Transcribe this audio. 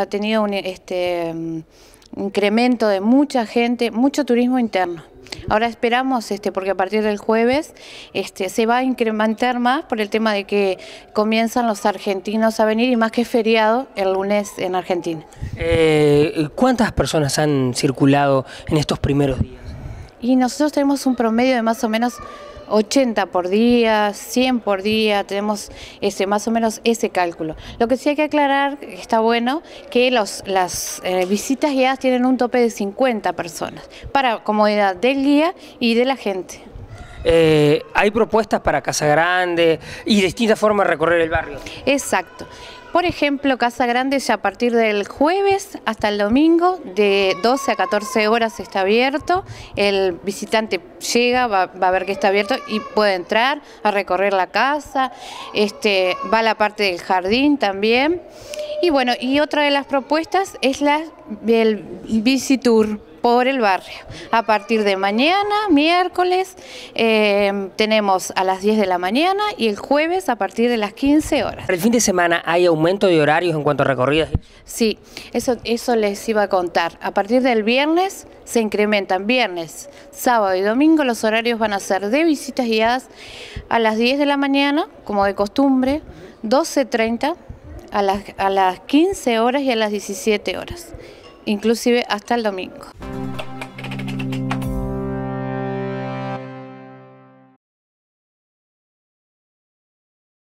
ha tenido un este, mm, incremento de mucha gente, mucho turismo interno. Ahora esperamos, este, porque a partir del jueves este, se va a incrementar más por el tema de que comienzan los argentinos a venir y más que feriado el lunes en Argentina. Eh, ¿Cuántas personas han circulado en estos primeros días? y nosotros tenemos un promedio de más o menos 80 por día, 100 por día, tenemos ese más o menos ese cálculo. Lo que sí hay que aclarar, está bueno, que los, las eh, visitas guiadas tienen un tope de 50 personas, para comodidad del guía y de la gente. Eh, hay propuestas para Casa Grande y distintas formas de recorrer el barrio. Exacto. Por ejemplo, Casa Grande ya a partir del jueves hasta el domingo, de 12 a 14 horas está abierto. El visitante llega, va, a ver que está abierto y puede entrar a recorrer la casa. Este, va a la parte del jardín también. Y bueno, y otra de las propuestas es la, el Tour por el barrio. A partir de mañana, miércoles, eh, tenemos a las 10 de la mañana y el jueves a partir de las 15 horas. ¿El fin de semana hay aumento de horarios en cuanto a recorridos? Sí, eso, eso les iba a contar. A partir del viernes se incrementan viernes, sábado y domingo los horarios van a ser de visitas guiadas a las 10 de la mañana, como de costumbre, 12.30 a las, a las 15 horas y a las 17 horas, inclusive hasta el domingo.